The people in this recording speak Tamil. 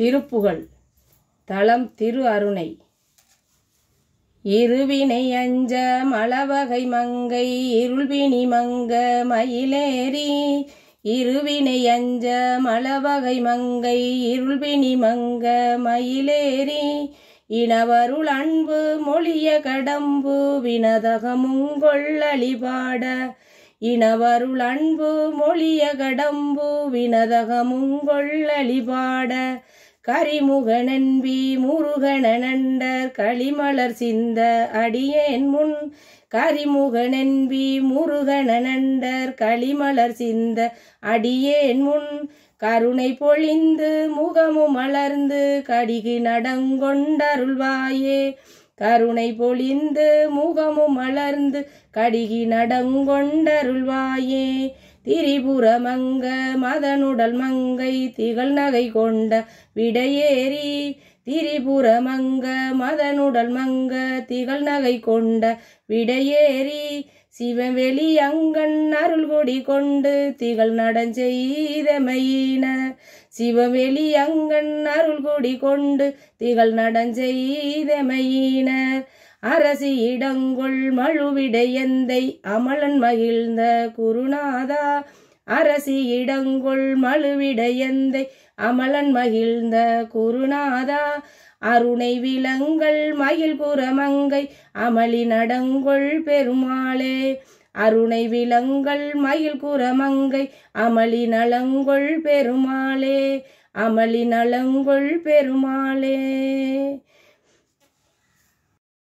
திருப்புகழ் தளம் திரு அருணை இருவினை அஞ்ச மலவகை மங்கை இருள்வினி மங்க மயிலேறி இருவினை அஞ்ச மலவகை மங்கை இருள்வினி மங்க மயிலேறி இனவருள் அன்பு மொழிய கடம்பு வினதகமுங்கொள் அழிபாட இனவருள் அன்பு மொழிய கடம்பு வினதகமுங்கொள் அழிபாட கரிமுகனன்பி முருகன களிமலர் சிந்த அடியேன் முன் கரிமுகனன்பி முருகன களிமலர் சிந்த அடியேன் முன் கருணை பொழிந்து முகமும் மலர்ந்து கடிகி நடங்கொண்டருள்வாயே கருணை பொழிந்து முகமும் மலர்ந்து கடிகி நடங்கொண்டருள்வாயே திரிபுர மங்க மதனுடல் மங்கை திகழ் நகை கொண்ட விடையேறி திரிபுர மங்க மதனுடல் மங்க திகழ் நகை கொண்ட விடையேறி சிவவெளி அங்கன் அருள் கொடி கொண்டு திகழ் நடஞ்செய்தமையின சிவவெளி அங்கன் அருள் கொடி கொண்டு திகழ் நடஞ்செய்தமையின அரசி இடங்கொள் மழுவிடையந்தை அமலன் மகிழ்ந்த குருநாதா அரசி இடங்கொள் மழுவிடையந்தை அமலன் மகிழ்ந்த குருநாதா அருணை விலங்கள் மயில் புறமங்கை அமளி நடங்கொள் பெருமாளே அருணை விலங்கள் மயில் குரமங்கை அமளி நலங்கொள் பெருமாளே அமளி நலங்கொள் பெருமாளே